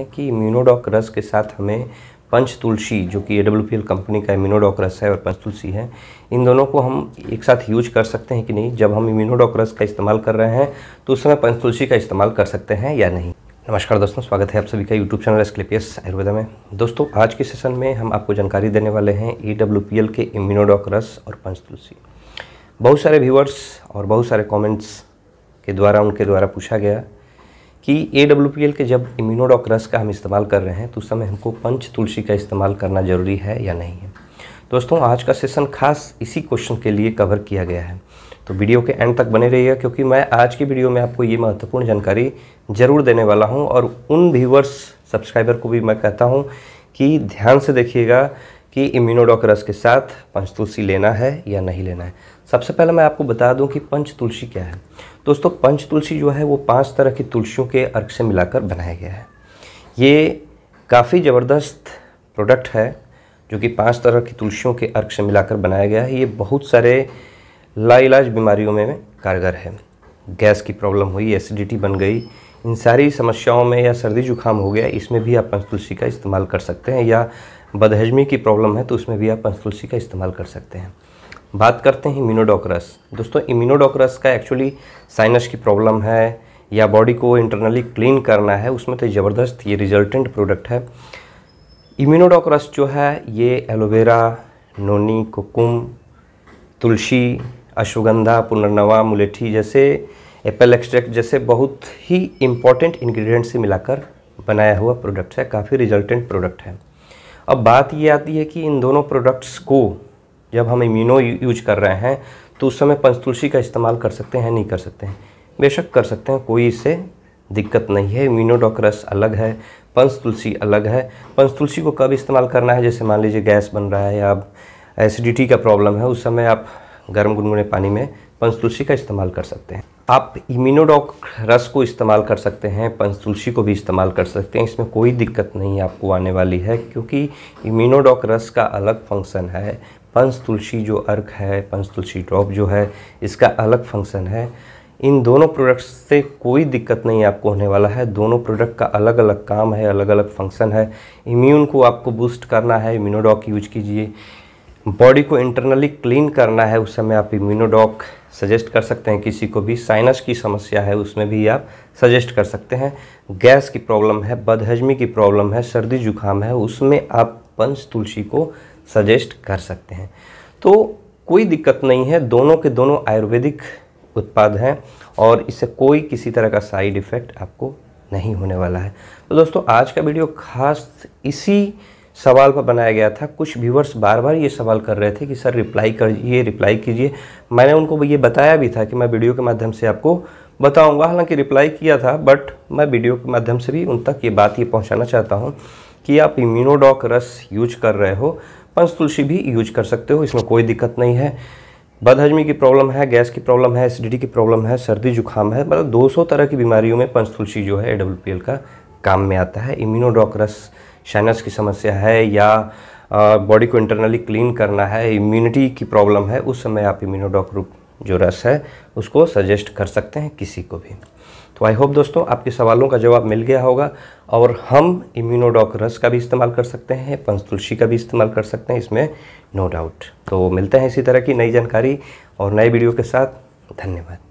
हैं कि इम्यूनोडॉक रस के साथ हमें पंच तुलसी जो कि ए डब्ल्यू कंपनी का इम्यूनोडॉक रस है और पंच तुलसी है इन दोनों को हम एक साथ यूज कर सकते हैं कि नहीं जब हम इम्यूनोडॉक रस का इस्तेमाल कर रहे हैं तो उस समय पंच तुलसी का इस्तेमाल कर सकते हैं या नहीं नमस्कार दोस्तों स्वागत है आप सभी का यूट्यूब चैनल एस्क्लेपियस आयुर्वेदा में दोस्तों आज के सेशन में हम आपको जानकारी देने वाले हैं ई के इम्यूनोडॉक रस और पंच तुलसी बहुत सारे व्यूवर्स और बहुत सारे कॉमेंट्स के द्वारा उनके द्वारा पूछा गया कि ए डब्ल्यू पी एल के जब इम्यूनोडॉक रस का हम इस्तेमाल कर रहे हैं तो उस समय हमको पंच तुलसी का इस्तेमाल करना ज़रूरी है या नहीं है दोस्तों आज का सेशन खास इसी क्वेश्चन के लिए कवर किया गया है तो वीडियो के एंड तक बने रहिएगा क्योंकि मैं आज की वीडियो में आपको ये महत्वपूर्ण जानकारी ज़रूर देने वाला हूँ और उन व्यूवर्स सब्सक्राइबर को भी मैं कहता हूँ कि ध्यान से देखिएगा कि इम्यूनोडॉकरस के साथ पंच तुलसी लेना है या नहीं लेना है सबसे पहले मैं आपको बता दूं कि पंच तुलसी क्या है दोस्तों पंच तुलसी जो है वो पांच तरह की तुलसियों के अर्क से मिलाकर बनाया गया है ये काफ़ी ज़बरदस्त प्रोडक्ट है जो कि पांच तरह की तुलसियों के अर्क से मिलाकर बनाया गया है ये बहुत सारे लाइलाज बीमारियों में कारगर है गैस की प्रॉब्लम हुई एसिडिटी बन गई इन सारी समस्याओं में या सर्दी जुकाम हो गया इसमें भी आप पंच तुलसी का इस्तेमाल कर सकते हैं या बदहजमी की प्रॉब्लम है तो उसमें भी आप पंच तुलसी का इस्तेमाल कर सकते हैं बात करते हैं इम्यूनोडोक्रस दोस्तों इम्यूनोडॉकरस का एक्चुअली साइनस की प्रॉब्लम है या बॉडी को इंटरनली क्लीन करना है उसमें तो ज़बरदस्त ये रिजल्टेंट प्रोडक्ट है इम्यूनोडोक्रस जो है ये एलोवेरा नोनी कुकुम तुलसी अश्वगंधा पुनर्नवा मुलेठी जैसे एप्पल एक्सट्रैक्ट जैसे बहुत ही इम्पॉर्टेंट इन्ग्रीडियंट से मिलाकर बनाया हुआ प्रोडक्ट है काफ़ी रिजल्टेंट प्रोडक्ट है अब बात ये आती है कि इन दोनों प्रोडक्ट्स को जब हम इम्यूनो यूज कर रहे हैं तो उस समय पंचतुलसी का इस्तेमाल कर सकते हैं नहीं कर सकते हैं बेशक कर सकते हैं कोई इससे दिक्कत नहीं है इम्यूनोडॉक अलग है पंच तुलसी अलग है पंच तुलसी को कब इस्तेमाल करना है जैसे मान लीजिए गैस बन रहा है या अब एसिडिटी का प्रॉब्लम है उस समय आप गर्म गुनगुने पानी में पंच तुलसी का इस्तेमाल कर सकते हैं आप इम्यूनोडॉक रस को इस्तेमाल कर सकते हैं पंच तुलसी को भी इस्तेमाल कर सकते हैं इसमें कोई दिक्कत नहीं आपको आने वाली है क्योंकि इम्यूनोडॉक रस का अलग फंक्शन है पंच तुलसी जो अर्क है पंच तुलसी ड्रॉप जो है इसका अलग फंक्शन है इन दोनों प्रोडक्ट्स से कोई दिक्कत नहीं आपको होने वाला है दोनों प्रोडक्ट का अलग अलग काम है अलग अलग फंक्शन है इम्यून को आपको बूस्ट करना है इम्यूनोडॉक यूज कीजिए बॉडी को इंटरनली क्लीन करना है उस समय आप इम्यूनोडॉक सजेस्ट कर सकते हैं किसी को भी साइनस की समस्या है उसमें भी आप सजेस्ट कर सकते हैं गैस की प्रॉब्लम है बदहजमी की प्रॉब्लम है सर्दी जुकाम है उसमें आप पंच तुलसी को सजेस्ट कर सकते हैं तो कोई दिक्कत नहीं है दोनों के दोनों आयुर्वेदिक उत्पाद हैं और इससे कोई किसी तरह का साइड इफ़ेक्ट आपको नहीं होने वाला है तो दोस्तों आज का वीडियो खास इसी सवाल पर बनाया गया था कुछ व्यूवर्स बार बार ये सवाल कर रहे थे कि सर रिप्लाई करिए रिप्लाई कीजिए मैंने उनको ये बताया भी था कि मैं वीडियो के माध्यम से आपको बताऊंगा हालांकि रिप्लाई किया था बट मैं वीडियो के माध्यम से भी उन तक ये बात ये पहुंचाना चाहता हूं कि आप इम्यूनोडॉक रस यूज कर रहे हो पंच तुलसी भी यूज कर सकते हो इसमें कोई दिक्कत नहीं है बदहजमी की प्रॉब्लम है गैस की प्रॉब्लम है एसिडिटी की प्रॉब्लम है सर्दी जुकाम है मतलब 200 तरह की बीमारियों में पंच तुलसी जो है ए का काम में आता है इम्यूनोडॉक रस शाइनस की समस्या है या बॉडी को इंटरनली क्लीन करना है इम्यूनिटी की प्रॉब्लम है उस समय आप इम्यूनोडॉक रूप जो रस है उसको सजेस्ट कर सकते हैं किसी को भी तो आई होप दोस्तों आपके सवालों का जवाब मिल गया होगा और हम इम्यूनोडॉक रस का भी इस्तेमाल कर सकते हैं पंच तुलसी का भी इस्तेमाल कर सकते हैं इसमें नो डाउट तो मिलते हैं इसी तरह की नई जानकारी और नए वीडियो के साथ धन्यवाद